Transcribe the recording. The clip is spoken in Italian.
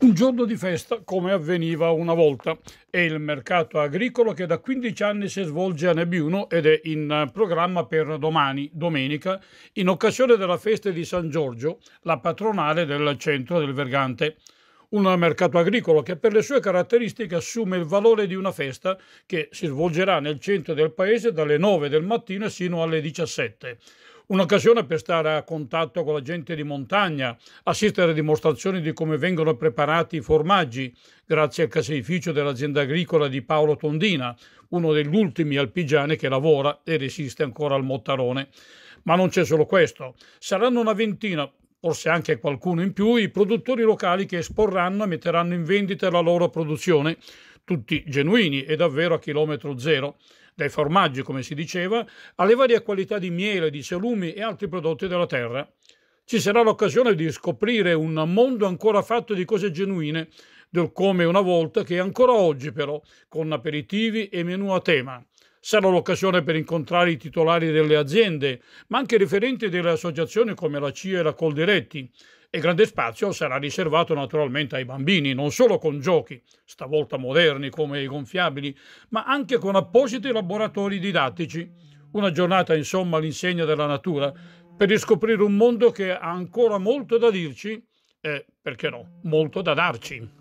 Un giorno di festa, come avveniva una volta, è il mercato agricolo che da 15 anni si svolge a Nebiuno ed è in programma per domani, domenica, in occasione della festa di San Giorgio, la patronale del centro del Vergante. Un mercato agricolo che per le sue caratteristiche assume il valore di una festa che si svolgerà nel centro del paese dalle 9 del mattino sino alle 17 Un'occasione per stare a contatto con la gente di montagna, assistere a dimostrazioni di come vengono preparati i formaggi, grazie al caseificio dell'azienda agricola di Paolo Tondina, uno degli ultimi alpigiani che lavora e resiste ancora al Mottarone. Ma non c'è solo questo. Saranno una ventina, forse anche qualcuno in più, i produttori locali che esporranno e metteranno in vendita la loro produzione, tutti genuini e davvero a chilometro zero, dai formaggi, come si diceva, alle varie qualità di miele, di salumi e altri prodotti della terra. Ci sarà l'occasione di scoprire un mondo ancora fatto di cose genuine, del come una volta che ancora oggi però, con aperitivi e menù a tema. Sarà l'occasione per incontrare i titolari delle aziende, ma anche i referenti delle associazioni come la CIA e la Coldiretti, e grande spazio sarà riservato naturalmente ai bambini, non solo con giochi, stavolta moderni come i gonfiabili, ma anche con appositi laboratori didattici. Una giornata insomma all'insegna della natura per riscoprire un mondo che ha ancora molto da dirci e, perché no, molto da darci.